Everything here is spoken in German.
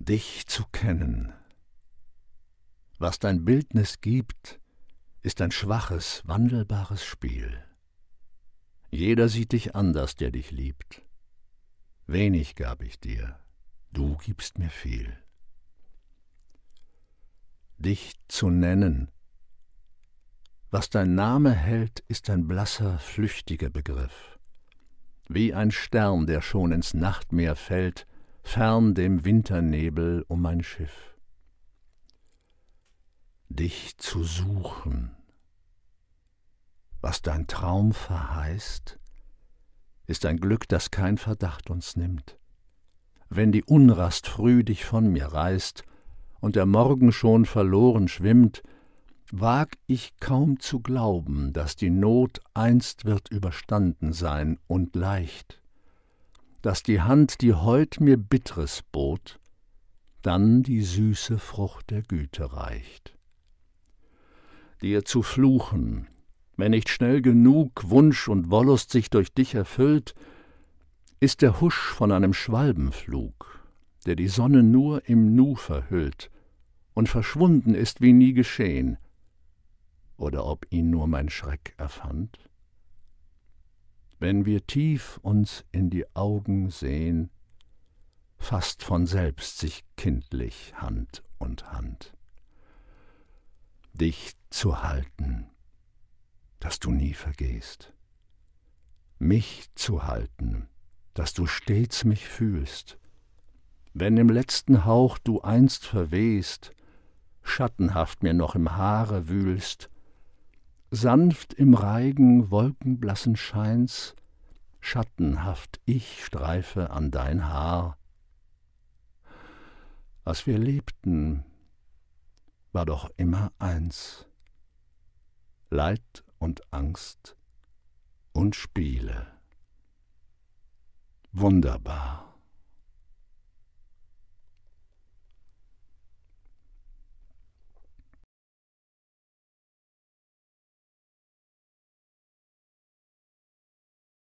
dich zu kennen. Was dein Bildnis gibt, ist ein schwaches, wandelbares Spiel. Jeder sieht dich anders, der dich liebt. Wenig gab ich dir, du gibst mir viel. Dich zu nennen. Was dein Name hält, ist ein blasser, flüchtiger Begriff. Wie ein Stern, der schon ins Nachtmeer fällt, fern dem Winternebel um mein Schiff. Dich zu suchen, was dein Traum verheißt, ist ein Glück, das kein Verdacht uns nimmt. Wenn die Unrast früh dich von mir reißt und der Morgen schon verloren schwimmt, wag ich kaum zu glauben, dass die Not einst wird überstanden sein und leicht dass die Hand, die heut mir Bitteres bot, dann die süße Frucht der Güte reicht. Dir zu fluchen, wenn nicht schnell genug Wunsch und Wollust sich durch dich erfüllt, ist der Husch von einem Schwalbenflug, der die Sonne nur im Nu verhüllt und verschwunden ist wie nie geschehen, oder ob ihn nur mein Schreck erfand? wenn wir tief uns in die Augen sehen, fast von selbst sich kindlich Hand und Hand. Dich zu halten, dass du nie vergehst. Mich zu halten, dass du stets mich fühlst. Wenn im letzten Hauch du einst verwehst, schattenhaft mir noch im Haare wühlst, sanft im Reigen wolkenblassen Scheins, schattenhaft ich streife an dein Haar. Was wir lebten, war doch immer eins, Leid und Angst und Spiele. Wunderbar.